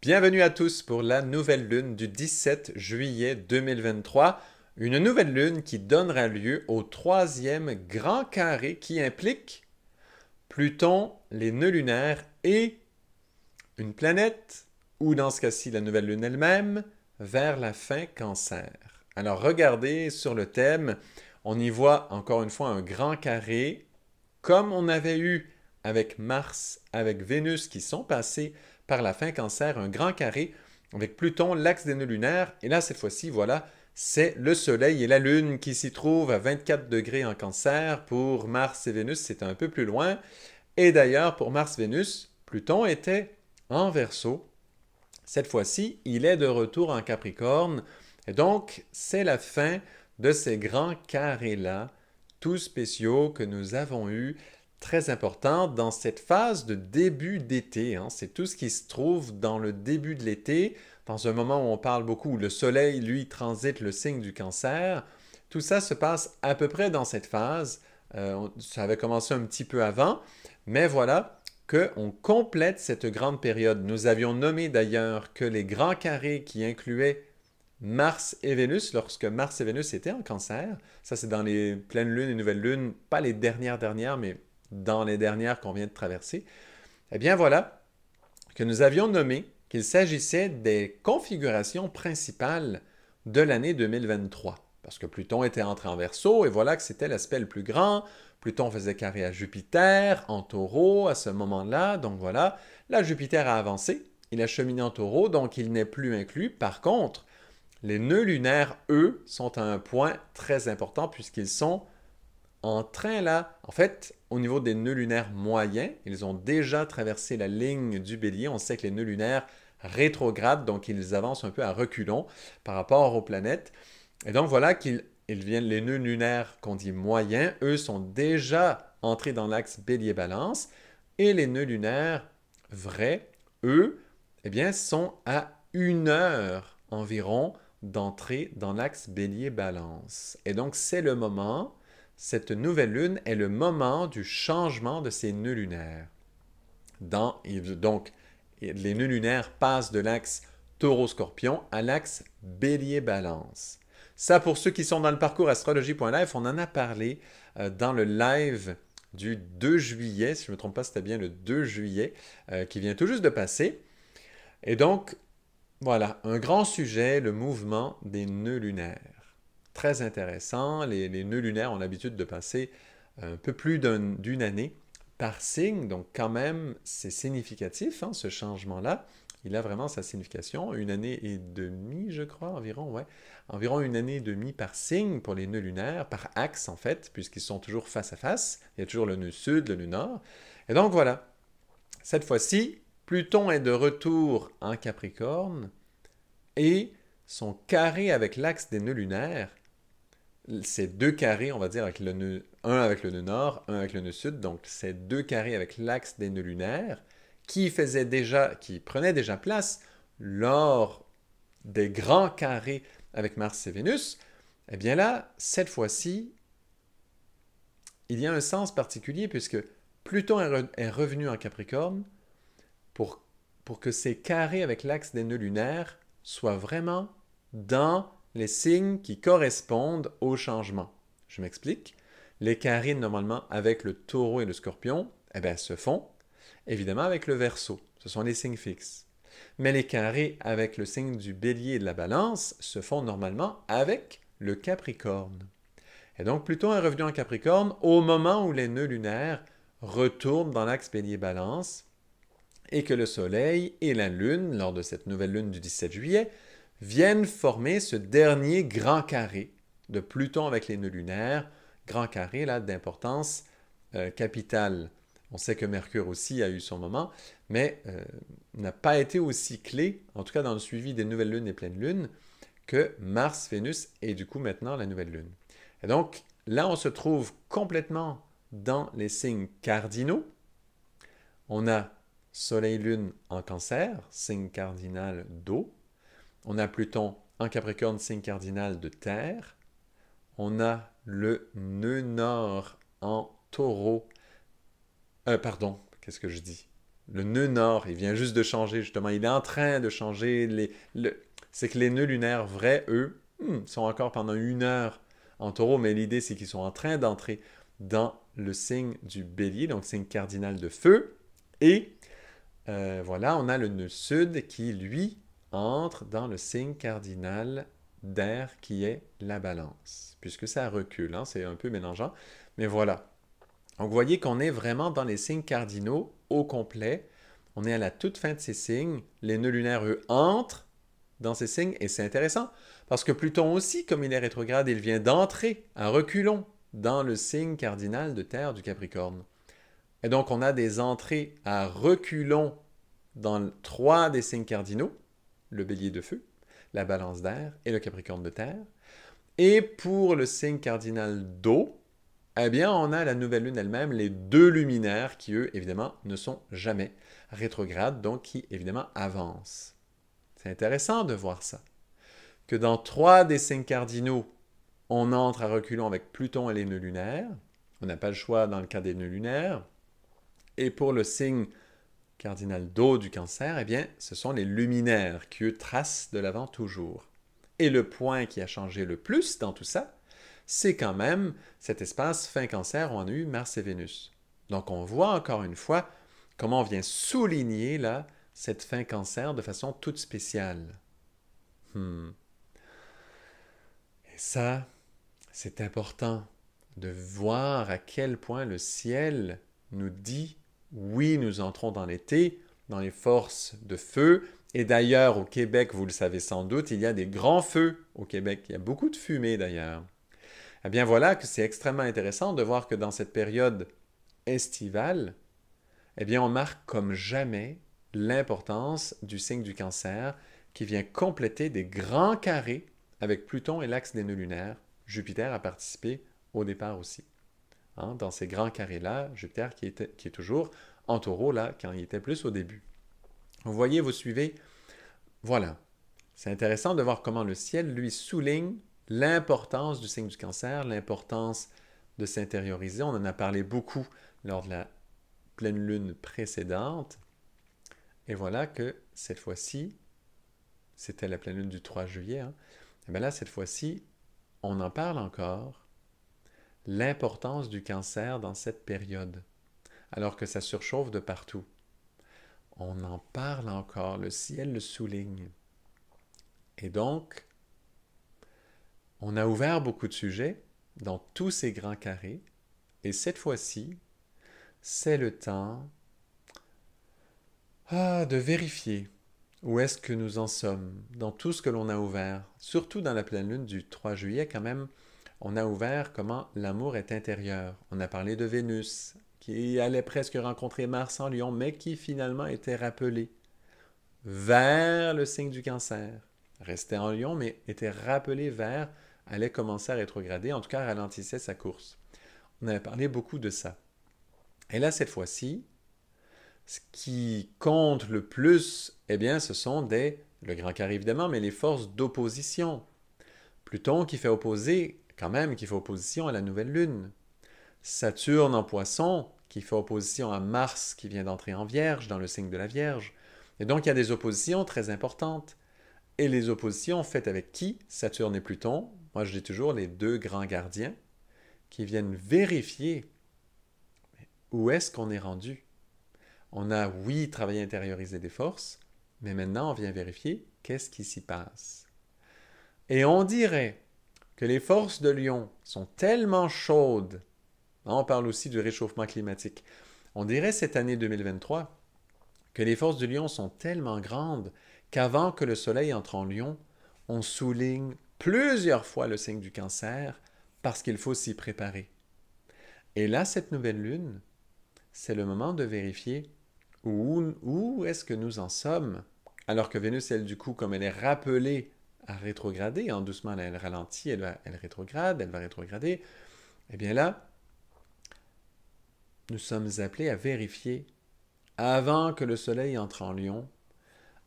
Bienvenue à tous pour la nouvelle lune du 17 juillet 2023. Une nouvelle lune qui donnera lieu au troisième grand carré qui implique Pluton, les nœuds lunaires et une planète, ou dans ce cas-ci la nouvelle lune elle-même, vers la fin cancer. Alors regardez sur le thème, on y voit encore une fois un grand carré, comme on avait eu avec Mars, avec Vénus qui sont passés par la fin cancer, un grand carré avec Pluton, l'axe des nœuds lunaires. Et là, cette fois-ci, voilà, c'est le Soleil et la Lune qui s'y trouvent à 24 degrés en cancer. Pour Mars et Vénus, c'est un peu plus loin. Et d'ailleurs, pour Mars-Vénus, Pluton était en verso. Cette fois-ci, il est de retour en Capricorne. Et donc, c'est la fin de ces grands carrés-là, tout spéciaux que nous avons eus très important dans cette phase de début d'été. Hein. C'est tout ce qui se trouve dans le début de l'été, dans un moment où on parle beaucoup, où le soleil, lui, transite le signe du cancer. Tout ça se passe à peu près dans cette phase. Euh, ça avait commencé un petit peu avant, mais voilà qu'on complète cette grande période. Nous avions nommé d'ailleurs que les grands carrés qui incluaient Mars et Vénus, lorsque Mars et Vénus étaient en cancer, ça c'est dans les pleines lunes et nouvelles lunes, pas les dernières dernières, mais dans les dernières qu'on vient de traverser, eh bien voilà que nous avions nommé qu'il s'agissait des configurations principales de l'année 2023. Parce que Pluton était entré en verso et voilà que c'était l'aspect le plus grand. Pluton faisait carré à Jupiter en taureau à ce moment-là. Donc voilà, là Jupiter a avancé, il a cheminé en taureau, donc il n'est plus inclus. Par contre, les nœuds lunaires, eux, sont à un point très important puisqu'ils sont en train là, en fait, au niveau des nœuds lunaires moyens, ils ont déjà traversé la ligne du bélier. On sait que les nœuds lunaires rétrogradent, donc ils avancent un peu à reculons par rapport aux planètes. Et donc voilà qu'ils viennent, les nœuds lunaires qu'on dit moyens, eux sont déjà entrés dans l'axe bélier-balance. Et les nœuds lunaires vrais, eux, eh bien, sont à une heure environ d'entrer dans l'axe bélier-balance. Et donc c'est le moment cette nouvelle lune est le moment du changement de ces nœuds lunaires. Dans, donc, les nœuds lunaires passent de l'axe taureau-scorpion à l'axe bélier-balance. Ça, pour ceux qui sont dans le parcours Astrologie.life, on en a parlé euh, dans le live du 2 juillet, si je ne me trompe pas, c'était bien le 2 juillet, euh, qui vient tout juste de passer. Et donc, voilà, un grand sujet, le mouvement des nœuds lunaires très intéressant. Les, les nœuds lunaires ont l'habitude de passer un peu plus d'une année par signe, donc quand même, c'est significatif, hein, ce changement-là. Il a vraiment sa signification, une année et demie, je crois, environ, ouais. Environ une année et demie par signe pour les nœuds lunaires, par axe en fait, puisqu'ils sont toujours face à face. Il y a toujours le nœud sud, le nœud nord. Et donc voilà, cette fois-ci, Pluton est de retour en Capricorne et son carré avec l'axe des nœuds lunaires ces deux carrés, on va dire, avec le un avec le nœud nord, un avec le nœud sud, donc ces deux carrés avec l'axe des nœuds lunaires, qui faisait déjà, qui prenaient déjà place lors des grands carrés avec Mars et Vénus, eh bien là, cette fois-ci, il y a un sens particulier puisque Pluton est revenu en Capricorne pour, pour que ces carrés avec l'axe des nœuds lunaires soient vraiment dans les signes qui correspondent au changement. Je m'explique. Les carrés, normalement, avec le taureau et le scorpion, eh bien, se font, évidemment, avec le verso. Ce sont les signes fixes. Mais les carrés avec le signe du bélier et de la balance se font normalement avec le capricorne. Et donc, Pluton est revenu en capricorne au moment où les nœuds lunaires retournent dans l'axe bélier-balance et que le soleil et la lune, lors de cette nouvelle lune du 17 juillet, viennent former ce dernier grand carré de Pluton avec les nœuds lunaires, grand carré là d'importance euh, capitale. On sait que Mercure aussi a eu son moment, mais euh, n'a pas été aussi clé, en tout cas dans le suivi des nouvelles lunes et pleines lunes, que Mars, Vénus et du coup maintenant la nouvelle lune. Et donc là, on se trouve complètement dans les signes cardinaux. On a Soleil-Lune en cancer, signe cardinal d'eau on a Pluton en Capricorne, signe cardinal de Terre. On a le nœud nord en taureau. Euh, pardon, qu'est-ce que je dis Le nœud nord, il vient juste de changer, justement. Il est en train de changer. Les, C'est que les nœuds lunaires vrais, eux, hmm, sont encore pendant une heure en taureau, mais l'idée, c'est qu'ils sont en train d'entrer dans le signe du bélier, donc signe cardinal de feu. Et euh, voilà, on a le nœud sud qui, lui, entre dans le signe cardinal d'air qui est la balance, puisque ça recule, hein, c'est un peu mélangeant, mais voilà. Donc vous voyez qu'on est vraiment dans les signes cardinaux au complet, on est à la toute fin de ces signes, les nœuds lunaires, eux, entrent dans ces signes, et c'est intéressant, parce que Pluton aussi, comme il est rétrograde, il vient d'entrer à reculons dans le signe cardinal de Terre du Capricorne. Et donc on a des entrées à reculons dans trois des signes cardinaux, le bélier de feu, la balance d'air et le capricorne de terre. Et pour le signe cardinal d'eau, eh bien, on a la nouvelle lune elle-même, les deux luminaires qui, eux, évidemment, ne sont jamais rétrogrades, donc qui, évidemment, avancent. C'est intéressant de voir ça. Que dans trois des signes cardinaux, on entre à reculons avec Pluton et les nœuds lunaires. On n'a pas le choix dans le cas des nœuds lunaires. Et pour le signe Cardinal d'eau du cancer, eh bien, ce sont les luminaires qui, eux, tracent de l'avant toujours. Et le point qui a changé le plus dans tout ça, c'est quand même cet espace fin cancer où on a eu Mars et Vénus. Donc on voit encore une fois comment on vient souligner là cette fin cancer de façon toute spéciale. Hmm. Et ça, c'est important de voir à quel point le ciel nous dit oui, nous entrons dans l'été, dans les forces de feu. Et d'ailleurs, au Québec, vous le savez sans doute, il y a des grands feux au Québec. Il y a beaucoup de fumée d'ailleurs. Eh bien voilà que c'est extrêmement intéressant de voir que dans cette période estivale, eh bien on marque comme jamais l'importance du signe du cancer qui vient compléter des grands carrés avec Pluton et l'axe des nœuds lunaires. Jupiter a participé au départ aussi. Hein, dans ces grands carrés-là, Jupiter qui, est toujours en taureau, là, quand il était plus au début. Vous voyez, vous suivez. Voilà. C'est intéressant de voir comment le ciel, lui, souligne l'importance du signe du cancer, l'importance de s'intérioriser. On en a parlé beaucoup lors de la pleine lune précédente. Et voilà que cette fois-ci, c'était la pleine lune du 3 juillet, hein, et bien là, cette fois-ci, on en parle encore, l'importance du cancer dans cette période, alors que ça surchauffe de partout. On en parle encore, le ciel le souligne. Et donc, on a ouvert beaucoup de sujets dans tous ces grands carrés, et cette fois-ci, c'est le temps ah, de vérifier où est-ce que nous en sommes dans tout ce que l'on a ouvert, surtout dans la pleine lune du 3 juillet quand même on a ouvert comment l'amour est intérieur. On a parlé de Vénus, qui allait presque rencontrer Mars en Lyon, mais qui finalement était rappelé vers le signe du cancer. Restait en Lion, mais était rappelé vers, allait commencer à rétrograder, en tout cas ralentissait sa course. On avait parlé beaucoup de ça. Et là, cette fois-ci, ce qui compte le plus, eh bien, ce sont des, le grand carré évidemment, mais les forces d'opposition. Pluton qui fait opposer quand même, qui fait opposition à la nouvelle Lune. Saturne en poisson, qui fait opposition à Mars, qui vient d'entrer en Vierge, dans le signe de la Vierge. Et donc, il y a des oppositions très importantes. Et les oppositions faites avec qui Saturne et Pluton, moi je dis toujours les deux grands gardiens, qui viennent vérifier où est-ce qu'on est rendu. On a, oui, travaillé à des forces, mais maintenant on vient vérifier qu'est-ce qui s'y passe. Et on dirait que les forces de Lyon sont tellement chaudes, on parle aussi du réchauffement climatique, on dirait cette année 2023 que les forces de Lyon sont tellement grandes qu'avant que le Soleil entre en Lyon, on souligne plusieurs fois le signe du cancer parce qu'il faut s'y préparer. Et là, cette nouvelle lune, c'est le moment de vérifier où, où est-ce que nous en sommes, alors que Vénus, elle, du coup, comme elle est rappelée à rétrograder. En hein, doucement, elle, ralentit, elle, va, elle rétrograde, elle va rétrograder. Eh bien là, nous sommes appelés à vérifier, avant que le soleil entre en lion,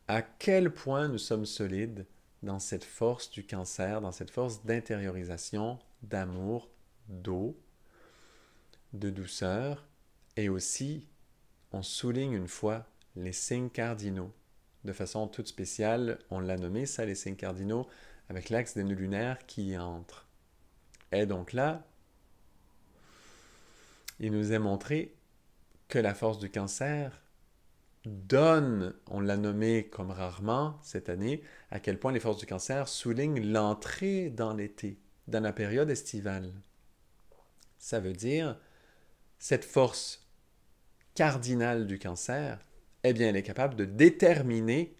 à quel point nous sommes solides dans cette force du cancer, dans cette force d'intériorisation, d'amour, d'eau, de douceur, et aussi, on souligne une fois les signes cardinaux de façon toute spéciale, on l'a nommé ça, les signes cardinaux, avec l'axe des nœuds lunaires qui y entre. Et donc là, il nous est montré que la force du cancer donne, on l'a nommé comme rarement cette année, à quel point les forces du cancer soulignent l'entrée dans l'été, dans la période estivale. Ça veut dire, cette force cardinale du cancer eh bien, elle est capable de déterminer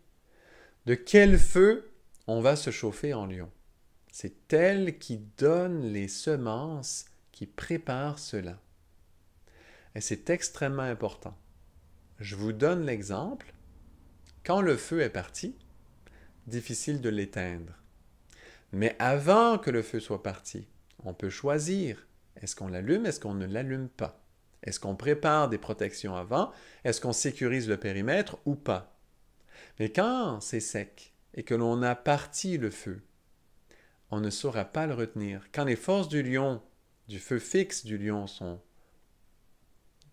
de quel feu on va se chauffer en lion. C'est elle qui donne les semences qui préparent cela. Et c'est extrêmement important. Je vous donne l'exemple. Quand le feu est parti, difficile de l'éteindre. Mais avant que le feu soit parti, on peut choisir. Est-ce qu'on l'allume, est-ce qu'on ne l'allume pas est-ce qu'on prépare des protections avant? Est-ce qu'on sécurise le périmètre ou pas? Mais quand c'est sec et que l'on a parti le feu, on ne saura pas le retenir. Quand les forces du lion, du feu fixe du lion sont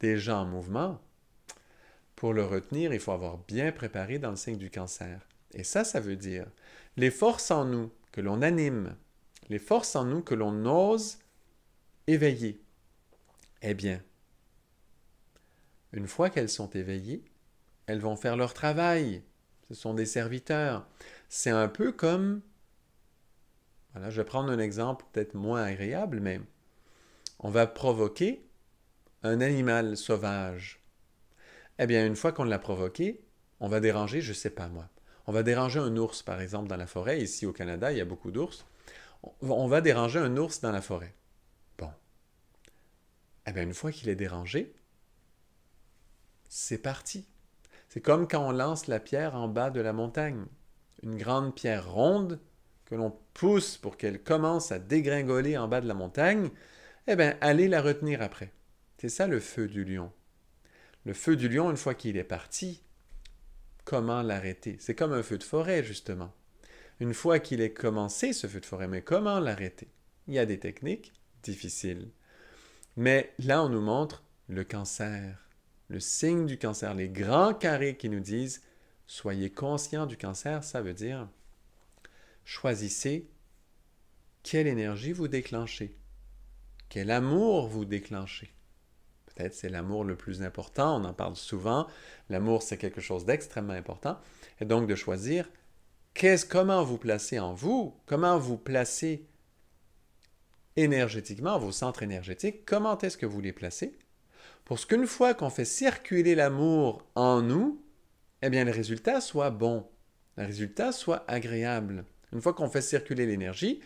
déjà en mouvement, pour le retenir, il faut avoir bien préparé dans le signe du cancer. Et ça, ça veut dire les forces en nous que l'on anime, les forces en nous que l'on ose éveiller. Eh bien, une fois qu'elles sont éveillées, elles vont faire leur travail. Ce sont des serviteurs. C'est un peu comme... Voilà, je vais prendre un exemple peut-être moins agréable, mais on va provoquer un animal sauvage. Eh bien, une fois qu'on l'a provoqué, on va déranger, je ne sais pas moi. On va déranger un ours, par exemple, dans la forêt. Ici au Canada, il y a beaucoup d'ours. On va déranger un ours dans la forêt. Bon. Eh bien, une fois qu'il est dérangé, c'est parti. C'est comme quand on lance la pierre en bas de la montagne. Une grande pierre ronde que l'on pousse pour qu'elle commence à dégringoler en bas de la montagne, eh bien, allez la retenir après. C'est ça le feu du lion. Le feu du lion, une fois qu'il est parti, comment l'arrêter C'est comme un feu de forêt, justement. Une fois qu'il est commencé, ce feu de forêt, mais comment l'arrêter Il y a des techniques difficiles. Mais là, on nous montre le cancer le signe du cancer, les grands carrés qui nous disent soyez conscient du cancer, ça veut dire choisissez quelle énergie vous déclenchez, quel amour vous déclenchez. Peut-être c'est l'amour le plus important, on en parle souvent, l'amour c'est quelque chose d'extrêmement important, et donc de choisir qu'est-ce, comment vous placez en vous, comment vous placez énergétiquement vos centres énergétiques, comment est-ce que vous les placez, pour ce qu'une fois qu'on fait circuler l'amour en nous, eh bien le résultat soit bon, le résultat soit agréable. Une fois qu'on fait circuler l'énergie,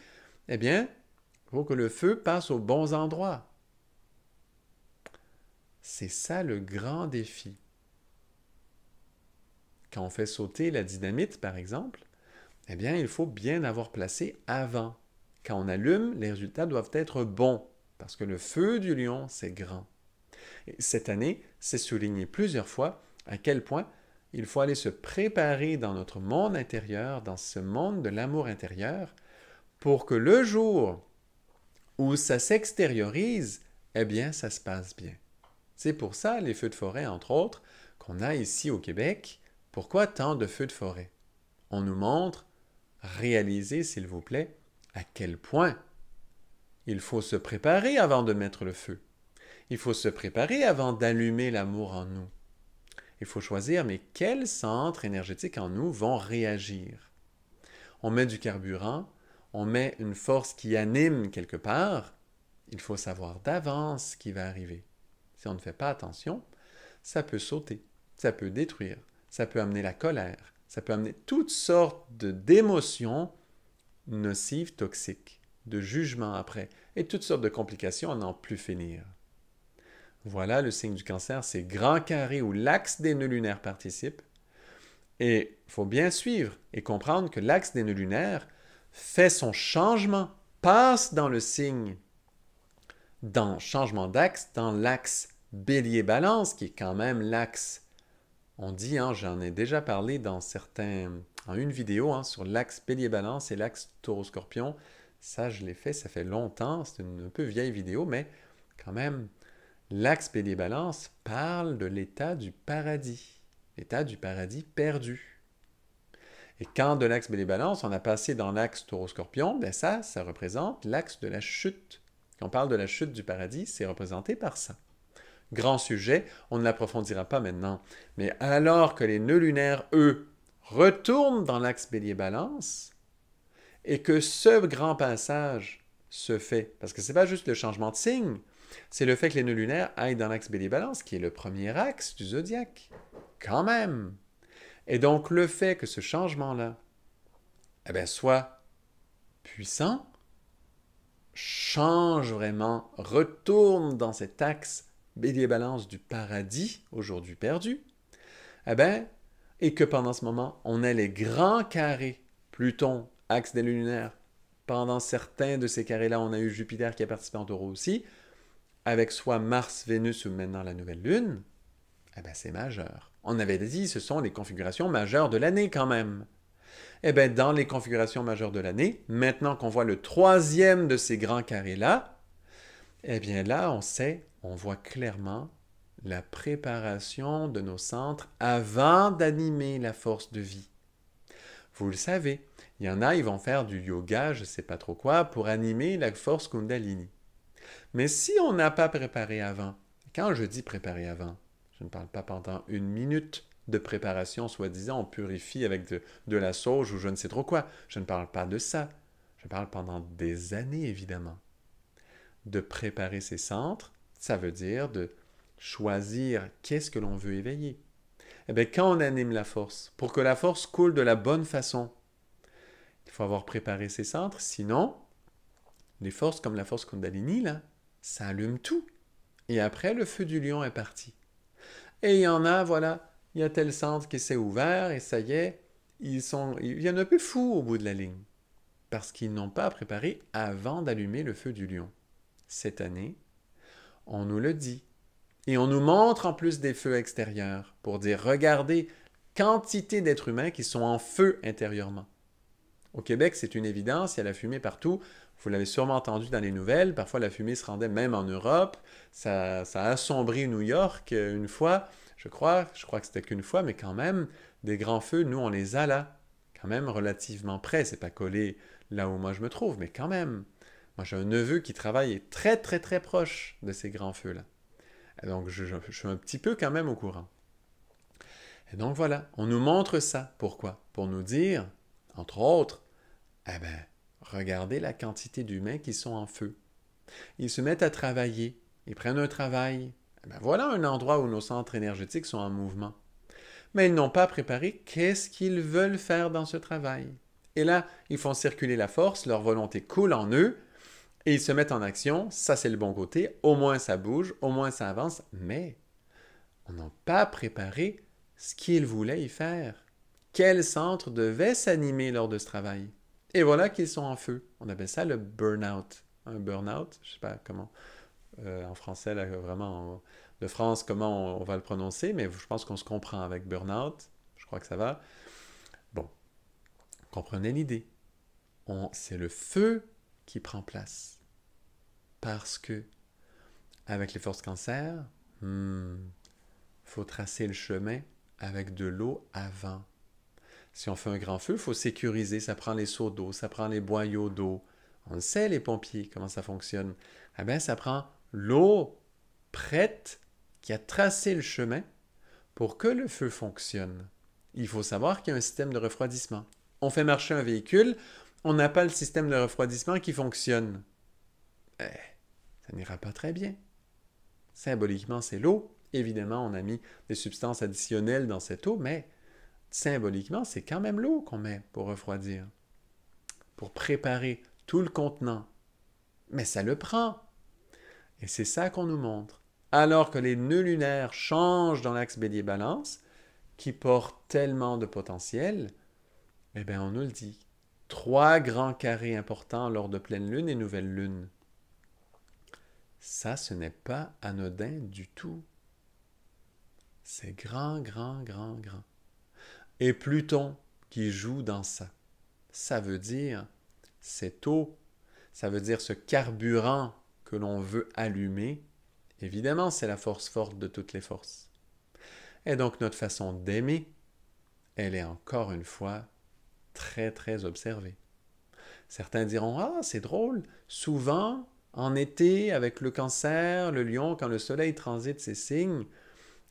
eh bien, il faut que le feu passe aux bons endroits. C'est ça le grand défi. Quand on fait sauter la dynamite, par exemple, eh bien, il faut bien avoir placé avant. Quand on allume, les résultats doivent être bons, parce que le feu du lion, c'est grand. Cette année, c'est souligné plusieurs fois à quel point il faut aller se préparer dans notre monde intérieur, dans ce monde de l'amour intérieur, pour que le jour où ça s'extériorise, eh bien, ça se passe bien. C'est pour ça, les feux de forêt, entre autres, qu'on a ici au Québec. Pourquoi tant de feux de forêt On nous montre, réalisez s'il vous plaît, à quel point il faut se préparer avant de mettre le feu. Il faut se préparer avant d'allumer l'amour en nous. Il faut choisir, mais quels centres énergétiques en nous vont réagir On met du carburant, on met une force qui anime quelque part, il faut savoir d'avance ce qui va arriver. Si on ne fait pas attention, ça peut sauter, ça peut détruire, ça peut amener la colère, ça peut amener toutes sortes d'émotions nocives, toxiques, de jugements après, et toutes sortes de complications à n'en plus finir. Voilà le signe du cancer, c'est grand carré où l'axe des nœuds lunaires participe. Et il faut bien suivre et comprendre que l'axe des nœuds lunaires fait son changement, passe dans le signe, dans changement d'axe, dans l'axe bélier-balance, qui est quand même l'axe, on dit, hein, j'en ai déjà parlé dans certains, en une vidéo, hein, sur l'axe bélier-balance et l'axe taureau-scorpion. Ça, je l'ai fait, ça fait longtemps, c'est une peu vieille vidéo, mais quand même, L'axe bélier balance parle de l'état du paradis, l'état du paradis perdu. Et quand de l'axe bélier balance on a passé dans l'axe Taureau-Scorpion, ben ça, ça représente l'axe de la chute. Quand on parle de la chute du paradis, c'est représenté par ça. Grand sujet, on ne l'approfondira pas maintenant. Mais alors que les nœuds lunaires, eux, retournent dans l'axe Bélier-Balance, et que ce grand passage se fait, parce que ce n'est pas juste le changement de signe, c'est le fait que les nœuds lunaires aillent dans l'axe Bélier Balance, qui est le premier axe du zodiaque. Quand même. Et donc le fait que ce changement-là eh soit puissant, change vraiment, retourne dans cet axe Bélier Balance du paradis, aujourd'hui perdu, eh et que pendant ce moment, on a les grands carrés, Pluton, axe des lunaires, pendant certains de ces carrés-là, on a eu Jupiter qui a participé en taureau aussi, avec soit Mars, Vénus ou maintenant la nouvelle Lune, eh ben c'est majeur. On avait dit, ce sont les configurations majeures de l'année quand même. Eh bien, dans les configurations majeures de l'année, maintenant qu'on voit le troisième de ces grands carrés-là, eh bien là, on sait, on voit clairement la préparation de nos centres avant d'animer la force de vie. Vous le savez, il y en a, ils vont faire du yoga, je ne sais pas trop quoi, pour animer la force kundalini. Mais si on n'a pas préparé avant, quand je dis préparer avant, je ne parle pas pendant une minute de préparation, soi-disant, on purifie avec de, de la sauge ou je ne sais trop quoi. Je ne parle pas de ça. Je parle pendant des années, évidemment. De préparer ses centres, ça veut dire de choisir qu'est-ce que l'on veut éveiller. Eh bien, quand on anime la force, pour que la force coule de la bonne façon, il faut avoir préparé ses centres, sinon, des forces comme la force Kundalini, là, ça allume tout. Et après, le feu du lion est parti. Et il y en a, voilà, il y a tel centre qui s'est ouvert et ça y est, ils sont, il y en a plus fou au bout de la ligne. Parce qu'ils n'ont pas préparé avant d'allumer le feu du lion. Cette année, on nous le dit. Et on nous montre en plus des feux extérieurs pour dire regardez quantité d'êtres humains qui sont en feu intérieurement. Au Québec, c'est une évidence, il y a la fumée partout. Vous l'avez sûrement entendu dans les nouvelles, parfois la fumée se rendait même en Europe. Ça, ça a assombri New York euh, une fois, je crois, je crois que c'était qu'une fois, mais quand même, des grands feux, nous, on les a là, quand même relativement près. C'est pas collé là où moi je me trouve, mais quand même. Moi, j'ai un neveu qui travaille très, très, très proche de ces grands feux-là. Donc, je, je suis un petit peu quand même au courant. Et donc voilà, on nous montre ça. Pourquoi Pour nous dire, entre autres, eh ben, Regardez la quantité d'humains qui sont en feu. Ils se mettent à travailler, ils prennent un travail. Eh voilà un endroit où nos centres énergétiques sont en mouvement. Mais ils n'ont pas préparé qu'est-ce qu'ils veulent faire dans ce travail. Et là, ils font circuler la force, leur volonté coule en eux, et ils se mettent en action. Ça, c'est le bon côté. Au moins, ça bouge, au moins, ça avance. Mais on n'a pas préparé ce qu'ils voulaient y faire. Quel centre devait s'animer lors de ce travail? Et voilà qu'ils sont en feu. On appelle ça le burn-out. Un burn-out, je ne sais pas comment, euh, en français, vraiment, de France, comment on, va le prononcer, mais je pense qu'on se comprend avec burn-out. Je crois que ça va. Bon, comprenez l'idée. C'est le feu qui prend place. Parce que, avec les forces cancer, hmm, faut tracer le chemin avec de l'eau avant. Si on fait un grand feu, il faut sécuriser. Ça prend les seaux d'eau, ça prend les boyaux d'eau. On sait, les pompiers, comment ça fonctionne. Eh bien, ça prend l'eau prête qui a tracé le chemin pour que le feu fonctionne. Il faut savoir qu'il y a un système de refroidissement. On fait marcher un véhicule, on n'a pas le système de refroidissement qui fonctionne. Eh, ça n'ira pas très bien. Symboliquement, c'est l'eau. Évidemment, on a mis des substances additionnelles dans cette eau, mais symboliquement, c'est quand même l'eau qu'on met pour refroidir, pour préparer tout le contenant. Mais ça le prend. Et c'est ça qu'on nous montre. Alors que les nœuds lunaires changent dans l'axe bélier-balance, qui porte tellement de potentiel, eh bien, on nous le dit. Trois grands carrés importants lors de pleine lune et nouvelle lune. Ça, ce n'est pas anodin du tout. C'est grand, grand, grand, grand et Pluton qui joue dans ça. Ça veut dire cette eau, ça veut dire ce carburant que l'on veut allumer. Évidemment, c'est la force forte de toutes les forces. Et donc notre façon d'aimer, elle est encore une fois très très observée. Certains diront Ah, c'est drôle, souvent en été avec le cancer, le lion, quand le soleil transite ses signes,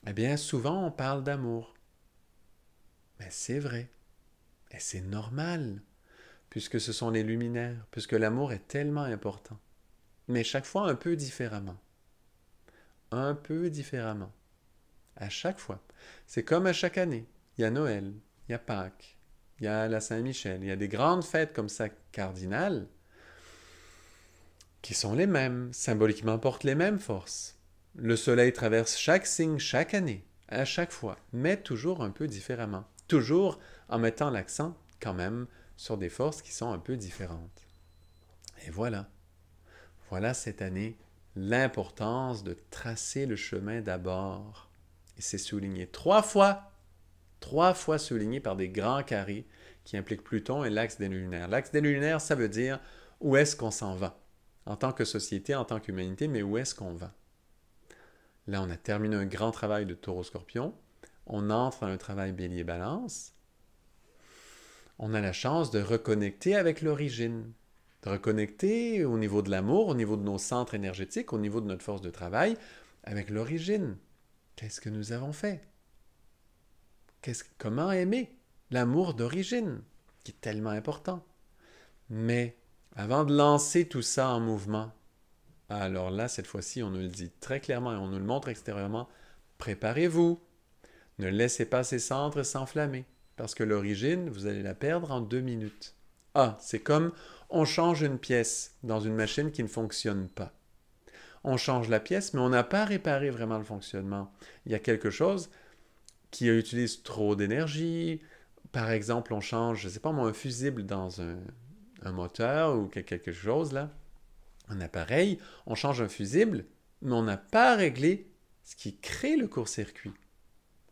eh bien souvent on parle d'amour. Ben, c'est vrai. Et ben, c'est normal, puisque ce sont les luminaires, puisque l'amour est tellement important. Mais chaque fois un peu différemment. Un peu différemment. À chaque fois. C'est comme à chaque année. Il y a Noël, il y a Pâques, il y a la Saint-Michel, il y a des grandes fêtes comme ça cardinales qui sont les mêmes, symboliquement portent les mêmes forces. Le soleil traverse chaque signe chaque année, à chaque fois, mais toujours un peu différemment toujours en mettant l'accent quand même sur des forces qui sont un peu différentes. Et voilà. Voilà cette année l'importance de tracer le chemin d'abord. Et c'est souligné trois fois, trois fois souligné par des grands carrés qui impliquent Pluton et l'axe des lunaires. L'axe des lunaires, ça veut dire où est-ce qu'on s'en va en tant que société, en tant qu'humanité, mais où est-ce qu'on va Là, on a terminé un grand travail de taureau-scorpion on entre dans le travail bélier-balance, on a la chance de reconnecter avec l'origine, de reconnecter au niveau de l'amour, au niveau de nos centres énergétiques, au niveau de notre force de travail, avec l'origine. Qu'est-ce que nous avons fait Qu'est-ce, Comment aimer l'amour d'origine, qui est tellement important Mais avant de lancer tout ça en mouvement, alors là, cette fois-ci, on nous le dit très clairement et on nous le montre extérieurement, préparez-vous. Ne laissez pas ces cendres s'enflammer, parce que l'origine, vous allez la perdre en deux minutes. Ah, c'est comme on change une pièce dans une machine qui ne fonctionne pas. On change la pièce, mais on n'a pas réparé vraiment le fonctionnement. Il y a quelque chose qui utilise trop d'énergie. Par exemple, on change, je ne sais pas moi, un fusible dans un moteur ou quelque chose là, un appareil, on change un fusible, mais on n'a pas réglé ce qui crée le court-circuit.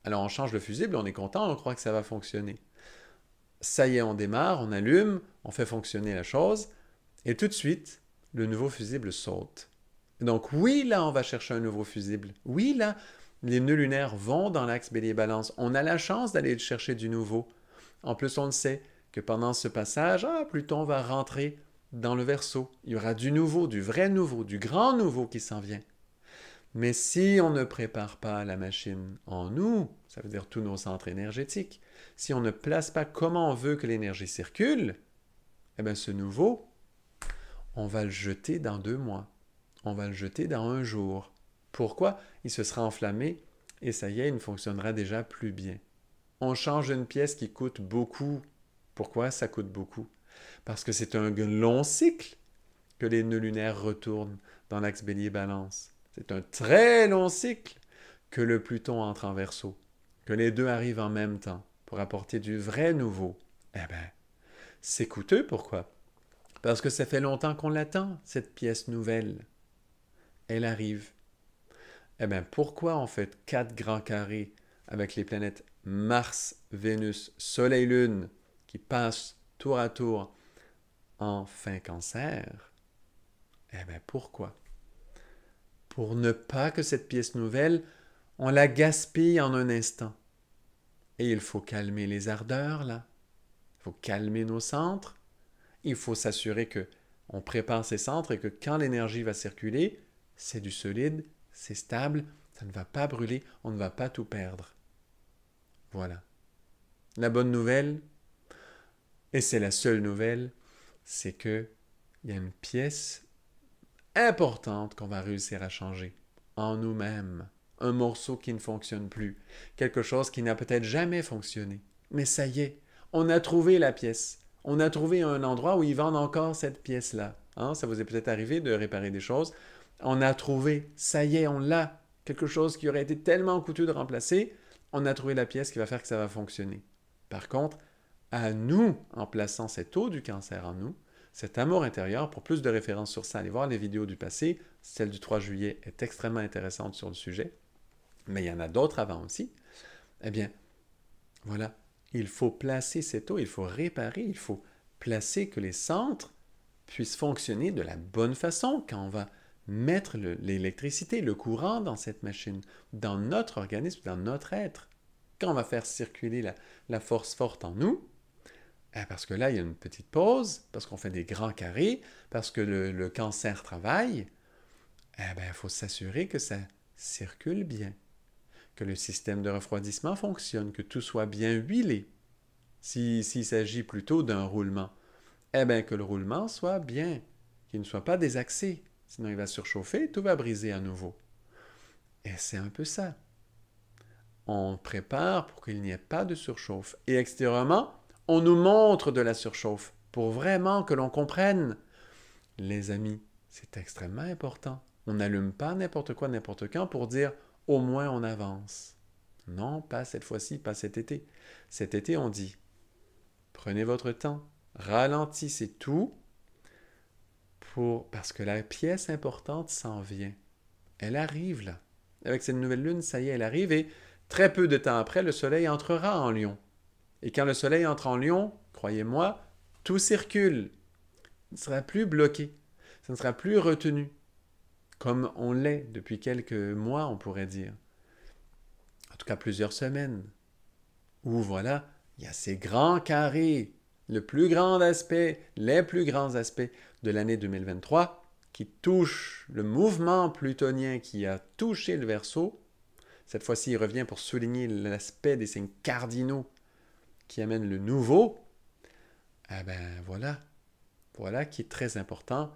Alors on change le fusible, on est content, on croit que ça va fonctionner. Ça y est, on démarre, on allume, on fait fonctionner la chose, et tout de suite, le nouveau fusible saute. Donc oui, là, on va chercher un nouveau fusible. Oui, là, les nœuds lunaires vont dans l'axe bélier-balance. On a la chance d'aller chercher du nouveau. En plus, on le sait que pendant ce passage, ah, Pluton va rentrer dans le verso. Il y aura du nouveau, du vrai nouveau, du grand nouveau qui s'en vient. Mais si on ne prépare pas la machine en nous, ça veut dire tous nos centres énergétiques, si on ne place pas comment on veut que l'énergie circule, eh bien ce nouveau, on va le jeter dans deux mois, on va le jeter dans un jour. Pourquoi Il se sera enflammé et ça y est, il ne fonctionnera déjà plus bien. On change une pièce qui coûte beaucoup. Pourquoi ça coûte beaucoup Parce que c'est un long cycle que les nœuds lunaires retournent dans l'axe bélier-balance. C'est un très long cycle que le Pluton entre en verso, que les deux arrivent en même temps pour apporter du vrai nouveau. Eh bien, c'est coûteux, pourquoi Parce que ça fait longtemps qu'on l'attend, cette pièce nouvelle. Elle arrive. Eh bien, pourquoi on fait quatre grands carrés avec les planètes Mars, Vénus, Soleil, Lune qui passent tour à tour en fin cancer Eh bien, pourquoi pour ne pas que cette pièce nouvelle, on la gaspille en un instant. Et il faut calmer les ardeurs, là. Il faut calmer nos centres. Il faut s'assurer que on prépare ces centres et que quand l'énergie va circuler, c'est du solide, c'est stable, ça ne va pas brûler, on ne va pas tout perdre. Voilà. La bonne nouvelle, et c'est la seule nouvelle, c'est que y a une pièce importante qu'on va réussir à changer en nous-mêmes. Un morceau qui ne fonctionne plus, quelque chose qui n'a peut-être jamais fonctionné. Mais ça y est, on a trouvé la pièce. On a trouvé un endroit où ils vendent encore cette pièce-là. Hein, ça vous est peut-être arrivé de réparer des choses. On a trouvé, ça y est, on l'a. Quelque chose qui aurait été tellement coûteux de remplacer, on a trouvé la pièce qui va faire que ça va fonctionner. Par contre, à nous, en plaçant cette eau du cancer en nous, cet amour intérieur. Pour plus de références sur ça, allez voir les vidéos du passé. Celle du 3 juillet est extrêmement intéressante sur le sujet, mais il y en a d'autres avant aussi. Eh bien, voilà, il faut placer cette eau, il faut réparer, il faut placer que les centres puissent fonctionner de la bonne façon quand on va mettre l'électricité, le, courant dans cette machine, dans notre organisme, dans notre être. Quand on va faire circuler la force forte en nous, ah, parce que là, il y a une petite pause, parce qu'on fait des grands carrés, parce que le, cancer travaille. Eh ben, il faut s'assurer que ça circule bien, que le système de refroidissement fonctionne, que tout soit bien huilé. S'il s'agit plutôt d'un roulement, eh bien que le roulement soit bien, qu'il ne soit pas désaxé, sinon il va surchauffer tout va briser à nouveau. Et c'est un peu ça. On prépare pour qu'il n'y ait pas de surchauffe. Et extérieurement, on nous montre de la surchauffe pour vraiment que l'on comprenne. Les amis, c'est extrêmement important. On n'allume pas n'importe quoi, n'importe quand pour dire au moins on avance. Non, pas cette fois-ci, pas cet été. Cet été, on dit prenez votre temps, ralentissez tout pour parce que la pièce importante s'en vient. Elle arrive là. Avec cette nouvelle lune, ça y est, elle arrive et très peu de temps après, le soleil entrera en Lion. Et quand le soleil entre en Lion, croyez-moi, tout circule. Ce ne sera plus bloqué. Ce ne sera plus retenu. Comme on l'est depuis quelques mois, on pourrait dire. En tout cas, plusieurs semaines. Où voilà, il y a ces grands carrés, le plus grand aspect, les plus grands aspects de l'année 2023 qui touchent le mouvement plutonien qui a touché le verso. Cette fois-ci, il revient pour souligner l'aspect des signes cardinaux qui amène le nouveau, eh ben voilà, voilà qui est très important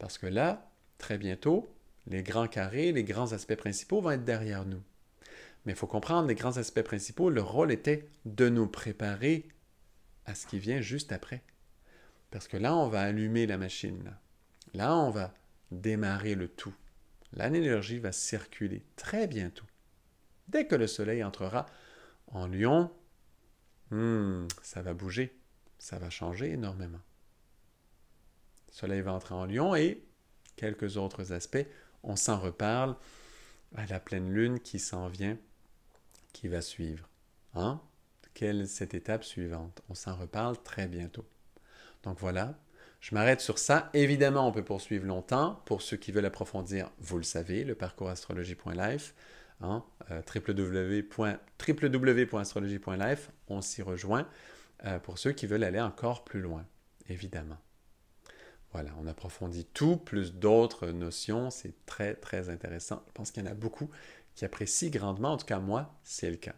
parce que là, très bientôt, les grands carrés, les grands aspects principaux vont être derrière nous. Mais il faut comprendre, les grands aspects principaux, leur rôle était de nous préparer à ce qui vient juste après. Parce que là, on va allumer la machine. Là, on va démarrer le tout. L'énergie va circuler très bientôt. Dès que le soleil entrera en lion, Hmm, ça va bouger, ça va changer énormément. Le soleil va entrer en lion et quelques autres aspects, on s'en reparle à la pleine lune qui s'en vient, qui va suivre. Hein? Quelle est cette étape suivante On s'en reparle très bientôt. Donc voilà, je m'arrête sur ça. Évidemment, on peut poursuivre longtemps. Pour ceux qui veulent approfondir, vous le savez, le parcours astrologie.life hein, euh, On s'y rejoint euh, pour ceux qui veulent aller encore plus loin, évidemment. Voilà, on approfondit tout, plus d'autres notions. C'est très, très intéressant. Je pense qu'il y en a beaucoup qui apprécient grandement. En tout cas, moi, c'est le cas.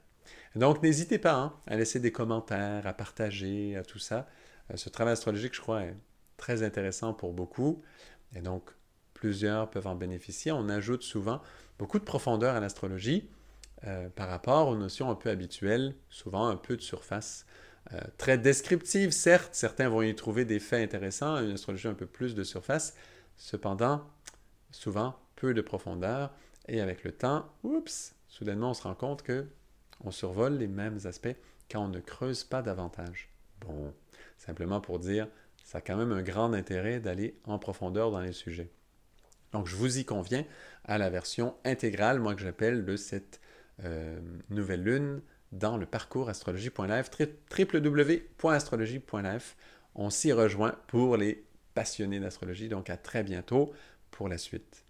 Donc, n'hésitez pas hein, à laisser des commentaires, à partager, à tout ça. Euh, ce travail astrologique, je crois, est très intéressant pour beaucoup. Et donc, plusieurs peuvent en bénéficier. On ajoute souvent beaucoup de profondeur à l'astrologie euh, par rapport aux notions un peu habituelles, souvent un peu de surface. Euh, très descriptive, certes, certains vont y trouver des faits intéressants, une astrologie un peu plus de surface, cependant, souvent peu de profondeur, et avec le temps, oups, soudainement on se rend compte que on survole les mêmes aspects quand on ne creuse pas davantage. Bon, simplement pour dire, ça a quand même un grand intérêt d'aller en profondeur dans les sujets. Donc, je vous y conviens à la version intégrale, moi que j'appelle de cette euh, nouvelle lune dans le parcours astrologie.live, www.astrologie.live. On s'y rejoint pour les passionnés d'astrologie. Donc, à très bientôt pour la suite.